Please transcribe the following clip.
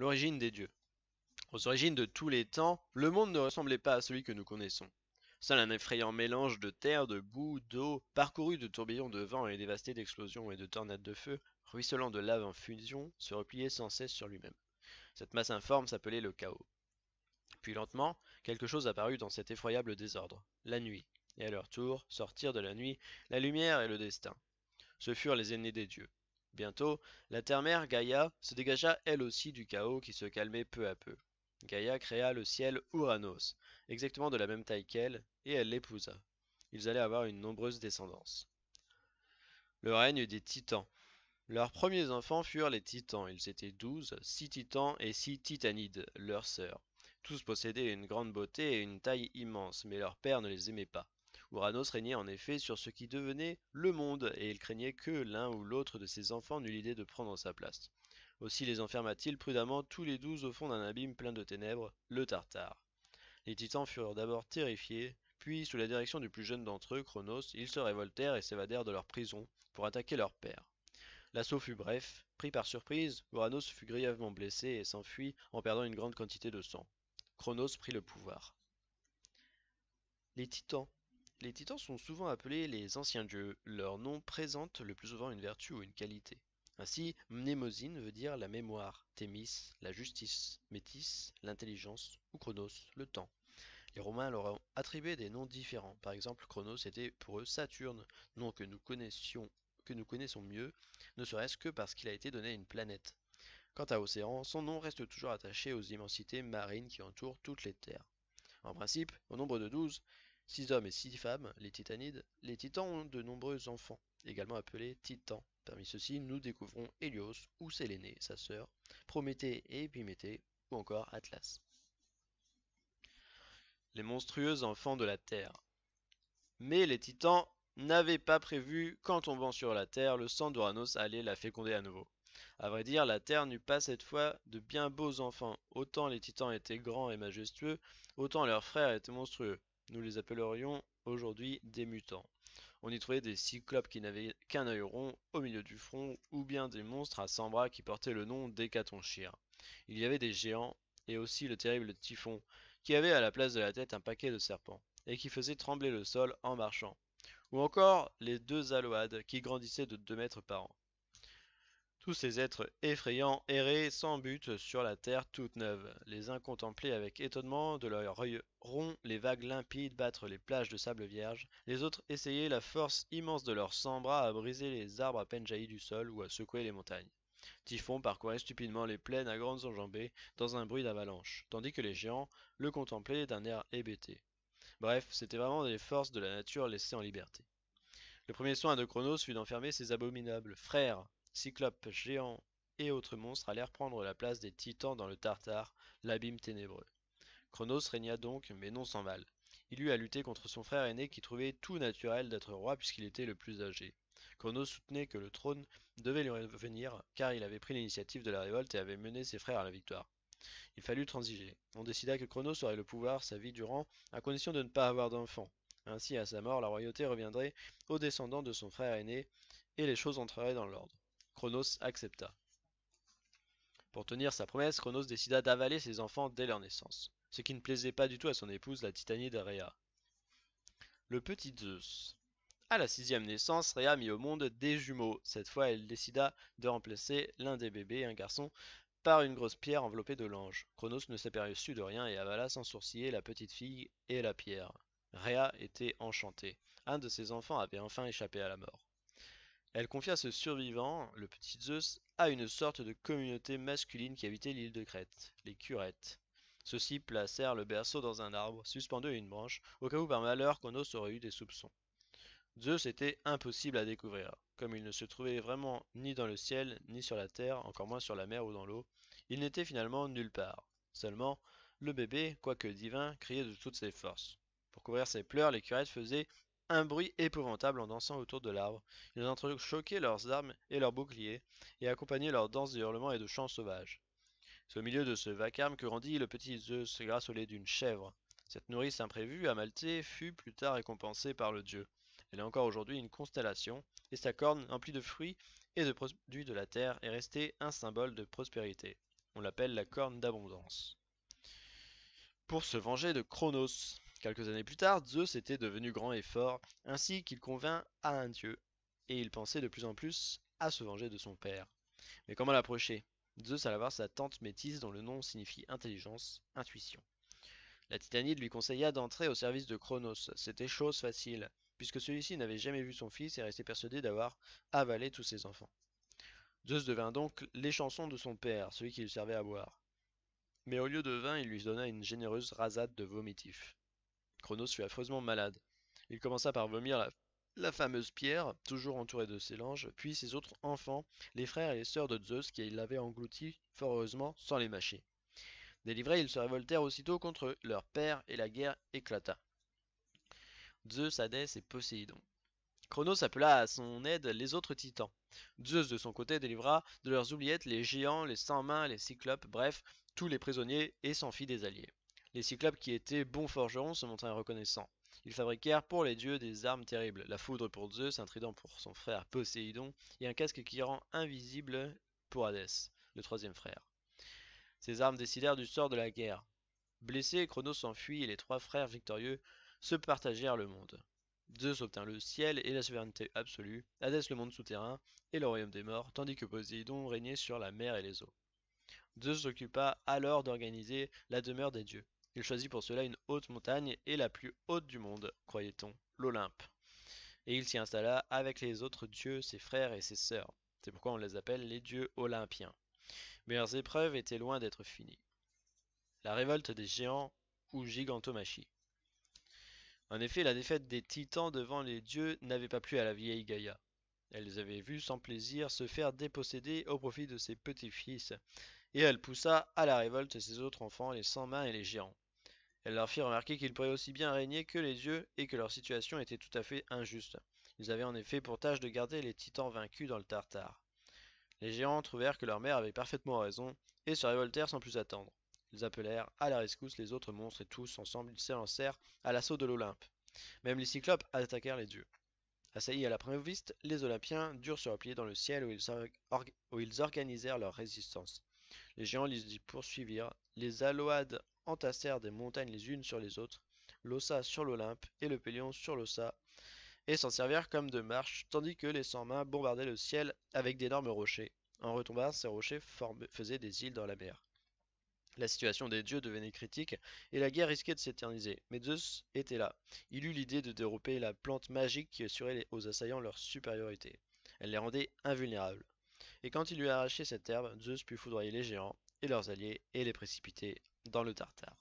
L'origine des dieux. Aux origines de tous les temps, le monde ne ressemblait pas à celui que nous connaissons. Seul un effrayant mélange de terre, de boue, d'eau, parcouru de tourbillons de vent et dévasté d'explosions et de tornades de feu, ruisselant de lave en fusion, se repliait sans cesse sur lui-même. Cette masse informe s'appelait le chaos. Puis lentement, quelque chose apparut dans cet effroyable désordre, la nuit, et à leur tour, sortirent de la nuit, la lumière et le destin. Ce furent les aînés des dieux. Bientôt, la terre-mère Gaïa se dégagea elle aussi du chaos qui se calmait peu à peu. Gaïa créa le ciel Uranos, exactement de la même taille qu'elle, et elle l'épousa. Ils allaient avoir une nombreuse descendance. Le règne des titans. Leurs premiers enfants furent les titans. Ils étaient douze, six titans et six titanides, leurs sœurs. Tous possédaient une grande beauté et une taille immense, mais leur père ne les aimait pas. Ouranos régnait en effet sur ce qui devenait le monde, et il craignait que l'un ou l'autre de ses enfants n'eût l'idée de prendre sa place. Aussi les enferma-t-il prudemment tous les douze au fond d'un abîme plein de ténèbres, le Tartare. Les titans furent d'abord terrifiés, puis, sous la direction du plus jeune d'entre eux, Chronos, ils se révoltèrent et s'évadèrent de leur prison pour attaquer leur père. L'assaut fut bref, pris par surprise, Uranos fut grièvement blessé et s'enfuit en perdant une grande quantité de sang. Chronos prit le pouvoir. Les titans les titans sont souvent appelés les anciens dieux, leur nom présente le plus souvent une vertu ou une qualité. Ainsi, mnémosyne veut dire la mémoire, thémis, la justice, métis, l'intelligence, ou chronos, le temps. Les Romains leur ont attribué des noms différents. Par exemple, chronos était pour eux Saturne, nom que nous que nous connaissons mieux, ne serait-ce que parce qu'il a été donné à une planète. Quant à Océan, son nom reste toujours attaché aux immensités marines qui entourent toutes les terres. En principe, au nombre de douze, Six hommes et six femmes, les Titanides, les Titans ont de nombreux enfants, également appelés Titans. Parmi ceux-ci, nous découvrons Hélios ou Sélénée, sa sœur, Prométhée et Épiméthée, ou encore Atlas. Les monstrueux enfants de la Terre. Mais les Titans n'avaient pas prévu qu'en tombant sur la Terre, le sang d'Uranos allait la féconder à nouveau. A vrai dire, la Terre n'eut pas cette fois de bien beaux enfants. Autant les titans étaient grands et majestueux, autant leurs frères étaient monstrueux nous les appellerions aujourd'hui des mutants. On y trouvait des cyclopes qui n'avaient qu'un œil rond au milieu du front, ou bien des monstres à 100 bras qui portaient le nom d'Hécatonchir. Il y avait des géants, et aussi le terrible Typhon, qui avait à la place de la tête un paquet de serpents, et qui faisait trembler le sol en marchant. Ou encore les deux Aloades, qui grandissaient de 2 mètres par an. Tous ces êtres effrayants erraient sans but sur la terre toute neuve. Les uns contemplaient avec étonnement de leur œil rond les vagues limpides battre les plages de sable vierge, les autres essayaient la force immense de leurs cent bras à briser les arbres à peine jaillis du sol ou à secouer les montagnes. Typhon parcourait stupidement les plaines à grandes enjambées dans un bruit d'avalanche, tandis que les géants le contemplaient d'un air hébété. Bref, c'était vraiment des forces de la nature laissées en liberté. Le premier soin de Chronos fut d'enfermer ses abominables frères Cyclopes, géants et autres monstres allèrent prendre la place des Titans dans le Tartare, l'abîme ténébreux. Chronos régna donc, mais non sans mal. Il eut à lutter contre son frère aîné qui trouvait tout naturel d'être roi puisqu'il était le plus âgé. Chronos soutenait que le trône devait lui revenir car il avait pris l'initiative de la révolte et avait mené ses frères à la victoire. Il fallut transiger. On décida que Chronos aurait le pouvoir sa vie durant à condition de ne pas avoir d'enfant. Ainsi, à sa mort, la royauté reviendrait aux descendants de son frère aîné et les choses entreraient dans l'ordre. Chronos accepta. Pour tenir sa promesse, Chronos décida d'avaler ses enfants dès leur naissance, ce qui ne plaisait pas du tout à son épouse, la titanie Rhea. Le petit Zeus. À la sixième naissance, Rhea mit au monde des jumeaux. Cette fois, elle décida de remplacer l'un des bébés, un garçon, par une grosse pierre enveloppée de l'ange. Chronos ne s'aperçut de rien et avala sans sourciller la petite fille et la pierre. Rhea était enchantée. Un de ses enfants avait enfin échappé à la mort. Elle confia ce survivant, le petit Zeus, à une sorte de communauté masculine qui habitait l'île de Crète, les Curettes. Ceux-ci placèrent le berceau dans un arbre, suspendu à une branche, au cas où par malheur Konos aurait eu des soupçons. Zeus était impossible à découvrir, comme il ne se trouvait vraiment ni dans le ciel, ni sur la terre, encore moins sur la mer ou dans l'eau, il n'était finalement nulle part. Seulement, le bébé, quoique divin, criait de toutes ses forces. Pour couvrir ses pleurs, les curettes faisaient un bruit épouvantable en dansant autour de l'arbre. Ils ont choquer leurs armes et leurs boucliers, et accompagnaient leurs danses de hurlements et de chants sauvages. C'est au milieu de ce vacarme que rendit le petit Zeus grâce au lait d'une chèvre. Cette nourrice imprévue à fut plus tard récompensée par le dieu. Elle est encore aujourd'hui une constellation, et sa corne, emplie de fruits et de produits de la terre, est restée un symbole de prospérité. On l'appelle la corne d'abondance. Pour se venger de Chronos, Quelques années plus tard, Zeus était devenu grand et fort, ainsi qu'il convint à un dieu, et il pensait de plus en plus à se venger de son père. Mais comment l'approcher Zeus alla voir sa tante métisse dont le nom signifie intelligence, intuition. La Titanide lui conseilla d'entrer au service de Chronos, c'était chose facile, puisque celui-ci n'avait jamais vu son fils et restait persuadé d'avoir avalé tous ses enfants. Zeus devint donc l'échanson de son père, celui qui lui servait à boire. Mais au lieu de vin, il lui donna une généreuse rasade de vomitif. Cronos fut affreusement malade. Il commença par vomir la, fameuse pierre, toujours entourée de ses langes, puis ses autres enfants, les frères et les sœurs de Zeus, qui l'avaient englouti, fort heureusement, sans les mâcher. Délivrés, ils se révoltèrent aussitôt contre leur père, et la guerre éclata. Zeus, Hadès et Poséidon. Chronos appela à son aide les autres titans. Zeus de son côté délivra de leurs oubliettes les géants, les sans-mains, les cyclopes, bref, tous les prisonniers et fit des alliés. Les Cyclopes qui étaient bons forgerons se montraient reconnaissants. Ils fabriquèrent pour les dieux des armes terribles, la foudre pour Zeus, un trident pour son frère Poséidon, et un casque qui rend invisible pour Hadès, le troisième frère. Ces armes décidèrent du sort de la guerre. Blessé, Chronos s'enfuit et les trois frères victorieux se partagèrent le monde. Zeus obtint le ciel et la souveraineté absolue, Hadès le monde souterrain et le royaume des morts, tandis que Poséidon régnait sur la mer et les eaux. Zeus s'occupa alors d'organiser la demeure des dieux. Il choisit pour cela une haute montagne et la plus haute du monde, croyait-on, l'Olympe. Et il s'y installa avec les autres dieux, ses frères et ses sœurs. C'est pourquoi on les appelle les dieux olympiens. Mais leurs épreuves étaient loin d'être finies. La révolte des géants ou gigantomachie. En effet, la défaite des titans devant les dieux n'avait pas plu à la vieille Gaïa. Elle les avait vus sans plaisir se faire déposséder au profit de ses petits-fils, et elle poussa à la révolte ses autres enfants, les sans-mains et les géants. Elle leur fit remarquer qu'ils pourraient aussi bien régner que les dieux et que leur situation était tout à fait injuste. Ils avaient en effet pour tâche de garder les titans vaincus dans le Tartare. Les géants trouvèrent que leur mère avait parfaitement raison et se révoltèrent sans plus attendre. Ils appelèrent à la rescousse les autres monstres et tous ensemble ils s'élancèrent à l'assaut de l'Olympe. Même les cyclopes attaquèrent les dieux. Assaillis à la première vue, les Olympiens durent se replier dans le ciel où ils organisèrent leur résistance. Les géants les y poursuivirent, les Aloades entassèrent des montagnes les unes sur les autres, l'Ossa sur l'Olympe et le Pélion sur l'Ossa, et s'en servirent comme de marche, tandis que les Cent-Mains bombardaient le ciel avec d'énormes rochers. En retombant, ces rochers faisaient des îles dans la mer. La situation des dieux devenait critique et la guerre risquait de s'éterniser. Mais Zeus était là. Il eut l'idée de dérober la plante magique qui assurait aux assaillants leur supériorité. Elle les rendait invulnérables. Et quand il lui a arraché cette herbe, Zeus put foudroyer les géants et leurs alliés et les précipiter dans le Tartare.